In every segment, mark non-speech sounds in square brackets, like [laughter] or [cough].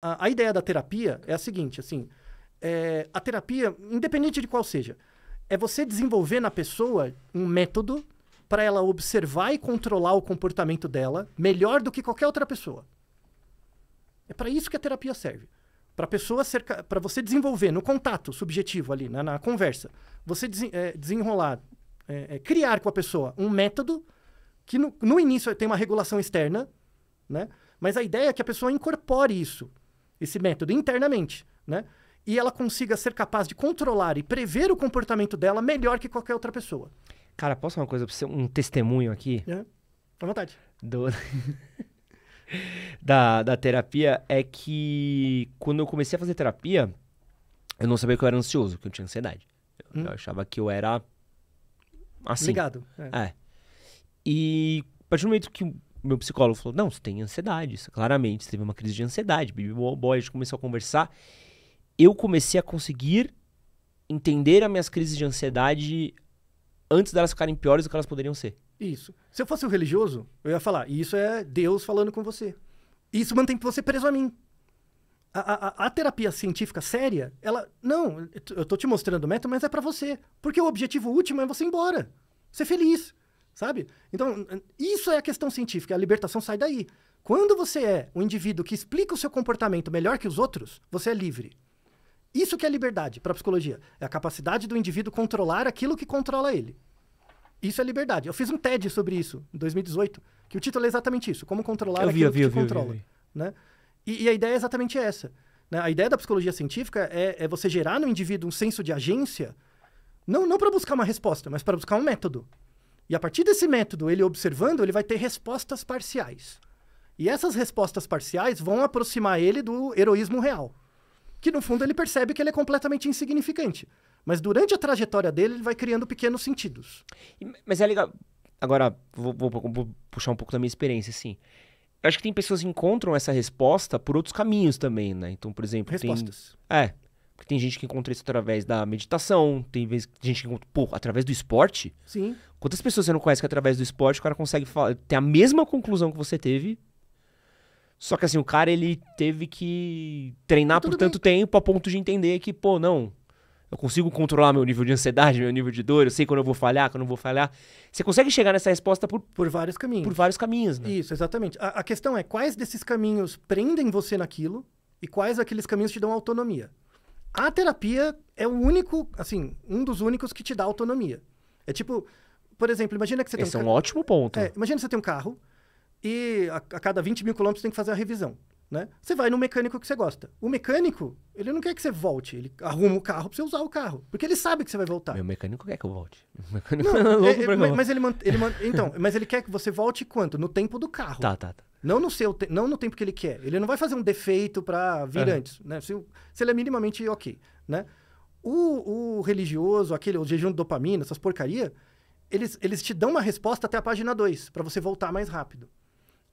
a, a ideia da terapia é a seguinte, assim, é, a terapia, independente de qual seja, é você desenvolver na pessoa um método para ela observar e controlar o comportamento dela melhor do que qualquer outra pessoa. É para isso que a terapia serve. Para pessoa para você desenvolver no contato subjetivo ali, na, né, na conversa, você des, é, desenrolar, é, é, criar com a pessoa um método que no, no início tem uma regulação externa, né? Mas a ideia é que a pessoa incorpore isso esse método internamente, né? E ela consiga ser capaz de controlar e prever o comportamento dela melhor que qualquer outra pessoa. Cara, posso falar uma coisa pra você? Um testemunho aqui? É, à vontade. Do... [laughs] da, da terapia é que quando eu comecei a fazer terapia, eu não sabia que eu era ansioso, que eu tinha ansiedade. Eu, hum. eu achava que eu era assim. Ligado. É. é. E a partir do momento que meu psicólogo falou: não, você tem ansiedade. Isso, é claramente, você teve uma crise de ansiedade. Baby boy, a gente começou a conversar. Eu comecei a conseguir entender as minhas crises de ansiedade antes delas ficarem piores do que elas poderiam ser. Isso. Se eu fosse um religioso, eu ia falar: isso é Deus falando com você. Isso mantém você preso a mim. A, a, a, terapia científica séria, ela. Não, eu tô te mostrando o método, mas é para você. Porque o objetivo último é você ir embora. Ser feliz. Sabe? Então, isso é a questão científica, a libertação sai daí. Quando você é um indivíduo que explica o seu comportamento melhor que os outros, você é livre. Isso que é liberdade para a psicologia. É a capacidade do indivíduo controlar aquilo que controla ele. Isso é liberdade. Eu fiz um TED sobre isso, em 2018, que o título é exatamente isso: Como controlar o vi, aquilo vi, que eu vi, controla. Vi, né? E, e, a ideia é exatamente essa. Né? A ideia da psicologia científica é, é você gerar no indivíduo um senso de agência, não, não para buscar uma resposta, mas para buscar um método. E a partir desse método, ele observando, ele vai ter respostas parciais. E essas respostas parciais vão aproximar ele do heroísmo real. Que no fundo ele percebe que ele é completamente insignificante. Mas durante a trajetória dele, ele vai criando pequenos sentidos. Mas é legal. Agora, vou, vou, vou puxar um pouco da minha experiência, assim. Eu acho que tem pessoas que encontram essa resposta por outros caminhos também, né? Então, por exemplo. Respostas. Tem... É. Porque tem gente que encontra isso através da meditação, tem gente que encontra, pô, através do esporte? Sim. Quantas pessoas você não conhece que através do esporte o cara consegue ter a mesma conclusão que você teve? Só que assim, o cara ele teve que treinar por tanto bem. tempo a ponto de entender que, pô, não, eu consigo controlar meu nível de ansiedade, meu nível de dor, eu sei quando eu vou falhar, quando eu vou falhar. Você consegue chegar nessa resposta por, por vários caminhos. Por vários caminhos, né? Isso, exatamente. A, a questão é quais desses caminhos prendem você naquilo e quais aqueles caminhos te dão autonomia. A terapia é o único, assim, um dos únicos que te dá autonomia. É tipo, por exemplo, imagina que você Esse tem um é um ótimo ponto. É, imagina que você tem um carro e a, a cada 20 mil quilômetros tem que fazer a revisão. Né? Você vai no mecânico que você gosta. O mecânico, ele não quer que você volte. Ele arruma o carro pra você usar o carro. Porque ele sabe que você vai voltar. Meu mecânico quer que eu volte. [laughs] Não, é, é, mas, ele, ele Então, mas ele quer que você volte quanto? No tempo do carro. Tá, tá, tá. Não no, seu te... não no tempo que ele quer. Ele não vai fazer um defeito para vir antes. Né? Se, se ele é minimamente ok. Né? O, o religioso, aquele o jejum de dopamina, essas porcaria, eles, eles te dão uma resposta até a página 2, para você voltar mais rápido.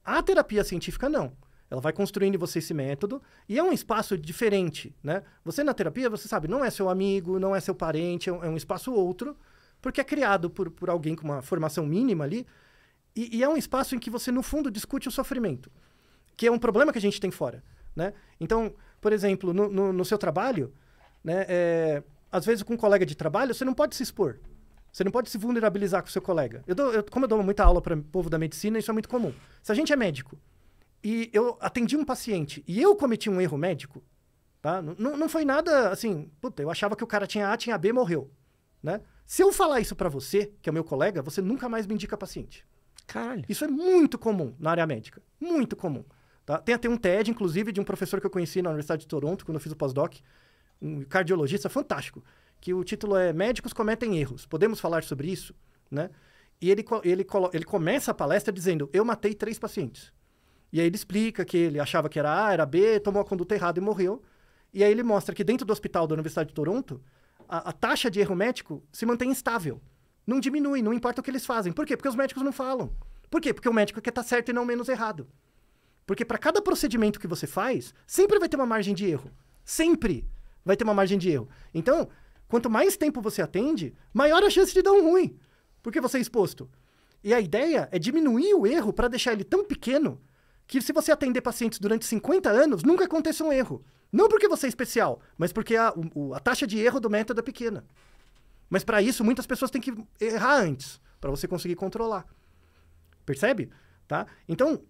A terapia científica, não. Ela vai construindo em você esse método e é um espaço diferente, né? Você na terapia, você sabe, não é seu amigo, não é seu parente, é um, é um espaço outro, porque é criado por, por alguém com uma formação mínima ali, e, e, é um espaço em que você, no fundo, discute o sofrimento, que é um problema que a gente tem fora. Né? Então, por exemplo, no, no, no seu trabalho, né, é, às vezes com um colega de trabalho, você não pode se expor. Você não pode se vulnerabilizar com o seu colega. Eu dou, eu, como eu dou muita aula para o povo da medicina, isso é muito comum. Se a gente é médico e eu atendi um paciente e eu cometi um erro médico, tá? não foi nada assim, puta, eu achava que o cara tinha A, tinha B, morreu, né? Se eu falar isso para você, que é meu colega, você nunca mais me indica paciente. Caralho. Isso é muito comum na área médica. Muito comum. Tá? Tem até um TED, inclusive, de um professor que eu conheci na Universidade de Toronto, quando eu fiz o pós-doc, um cardiologista fantástico, que o título é Médicos Cometem Erros. Podemos falar sobre isso? Né? E ele, ele, ele começa a palestra dizendo: Eu matei três pacientes. E aí ele explica que ele achava que era A, era B, tomou a conduta errada e morreu. E aí ele mostra que dentro do hospital da Universidade de Toronto, a, a taxa de erro médico se mantém estável não diminui, não importa o que eles fazem. Por quê? Porque os médicos não falam. Por quê? Porque o médico quer estar tá certo e não menos errado. Porque para cada procedimento que você faz, sempre vai ter uma margem de erro. Sempre vai ter uma margem de erro. Então, quanto mais tempo você atende, maior a chance de dar um ruim. Porque você é exposto. E a ideia é diminuir o erro para deixar ele tão pequeno que se você atender pacientes durante 50 anos, nunca aconteça um erro. Não porque você é especial, mas porque a, o, a taxa de erro do método é pequena. Mas para isso, muitas pessoas têm que errar antes, para você conseguir controlar. Percebe? Tá? Então,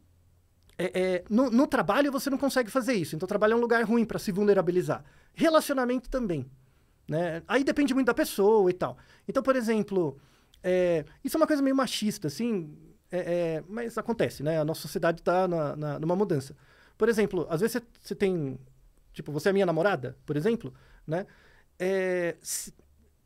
é, é, no, no, trabalho você não consegue fazer isso. Então, trabalho é um lugar ruim para se vulnerabilizar. Relacionamento também. Né? Aí depende muito da pessoa e tal. Então, por exemplo, é, isso é uma coisa meio machista, assim, é, é, mas acontece, né? A nossa sociedade está numa mudança. Por exemplo, às vezes você, tem. Tipo, você é minha namorada, por exemplo, né? É, se,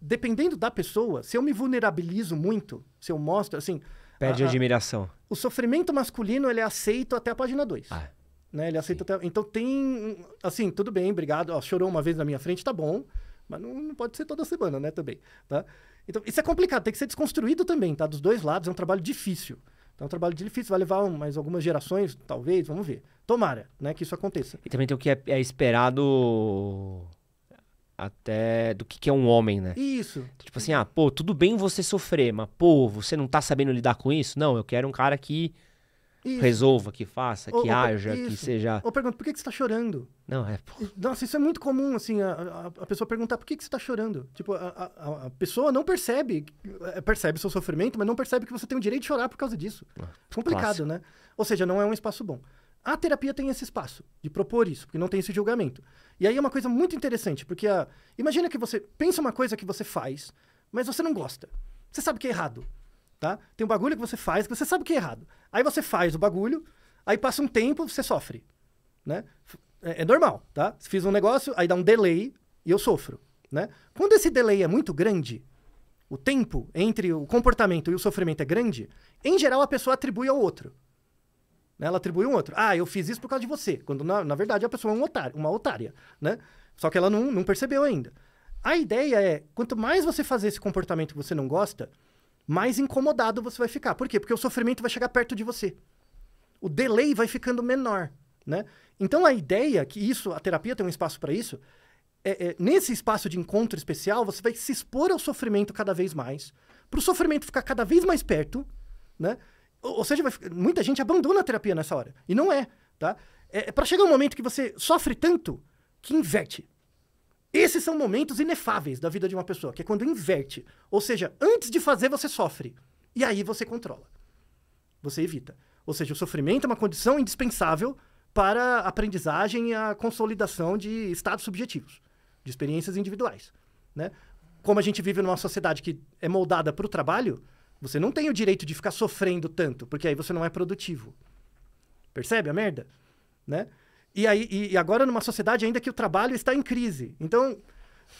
dependendo da pessoa, se eu me vulnerabilizo muito, se eu mostro, assim... Perde a, admiração. O sofrimento masculino, ele é aceito até a página 2. Ah. Né? Ele é aceita até... Então tem... Assim, tudo bem, obrigado. Ó, chorou uma vez na minha frente, tá bom. Mas não, não pode ser toda semana, né? Também, tá? Então, isso é complicado. Tem que ser desconstruído também, tá? Dos dois lados. É um trabalho difícil. Tá? é um trabalho difícil. Vai levar mais algumas gerações, talvez. Vamos ver. Tomara, né? Que isso aconteça. E também tem o que é, é esperado até do que, que é um homem, né? Isso. tipo assim, ah, pô, tudo bem você sofrer, mas, pô, você não tá sabendo lidar com isso? Não, eu quero um cara que isso. resolva, que faça, que ou, haja, isso. que seja. Ou pergunta, por que, que você tá chorando? Não, é. Pô. Nossa, isso é muito comum, assim, a, a, pessoa perguntar por que, que você tá chorando. Tipo, a, a, a pessoa não percebe, é, percebe seu sofrimento, mas não percebe que você tem o direito de chorar por causa disso. Ah, Complicado, clássico. né? Ou seja, não é um espaço bom. A terapia tem esse espaço de propor isso, porque não tem esse julgamento. E aí é uma coisa muito interessante, porque a... imagina que você pensa uma coisa que você faz, mas você não gosta. Você sabe que é errado, tá? Tem um bagulho que você faz que você sabe que é errado. Aí você faz o bagulho, aí passa um tempo, você sofre, né? É, é normal, tá? Fiz um negócio, aí dá um delay e eu sofro, né? Quando esse delay é muito grande, o tempo entre o comportamento e o sofrimento é grande, em geral a pessoa atribui ao outro. Né? Ela atribui um outro. Ah, eu fiz isso por causa de você. Quando, na, na verdade, a pessoa é um otário, uma otária, né? Só que ela não, não percebeu ainda. A ideia é, quanto mais você fazer esse comportamento que você não gosta, mais incomodado você vai ficar. Por quê? Porque o sofrimento vai chegar perto de você. O delay vai ficando menor, né? Então, a ideia, que isso, a terapia tem um espaço para isso, é, é, nesse espaço de encontro especial, você vai se expor ao sofrimento cada vez mais, para o sofrimento ficar cada vez mais perto, né? Ou seja, vai, muita gente abandona a terapia nessa hora. E não é, tá? É, é para chegar um momento que você sofre tanto que inverte. Esses são momentos inefáveis da vida de uma pessoa, que é quando inverte. Ou seja, antes de fazer, você sofre. E aí você controla. Você evita. Ou seja, o sofrimento é uma condição indispensável para a aprendizagem e a consolidação de estados subjetivos, de experiências individuais. Né? Como a gente vive numa sociedade que é moldada para o trabalho, você não tem o direito de ficar sofrendo tanto, porque aí você não é produtivo. Percebe a merda? Né? E, aí, e, agora numa sociedade ainda que o trabalho está em crise. Então,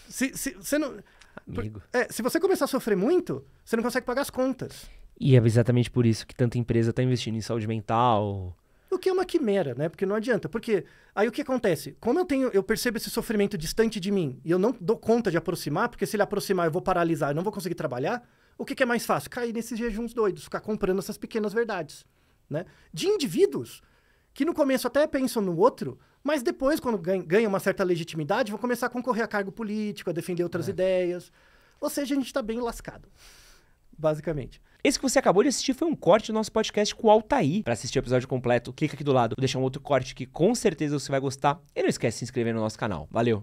se, se, você não, é, se você começar a sofrer muito, você não consegue pagar as contas. E é exatamente por isso que tanta empresa está investindo em saúde mental. O que é uma quimera, né? Porque não adianta. Porque aí o que acontece? Como eu tenho, eu percebo esse sofrimento distante de mim e eu não dou conta de aproximar, porque se ele aproximar eu vou paralisar, eu não vou conseguir trabalhar o que, que é mais fácil? Cair nesses jejuns doidos, ficar comprando essas pequenas verdades. Né? De indivíduos que no começo até pensam no outro, mas depois, quando ganha uma certa legitimidade, vão começar a concorrer a cargo político, a defender outras é. ideias. Ou seja, a gente está bem lascado, basicamente. Esse que você acabou de assistir foi um corte do nosso podcast com o Altair. Para assistir o episódio completo, clica aqui do lado. Vou deixar um outro corte que com certeza você vai gostar. E não esquece de se inscrever no nosso canal. Valeu!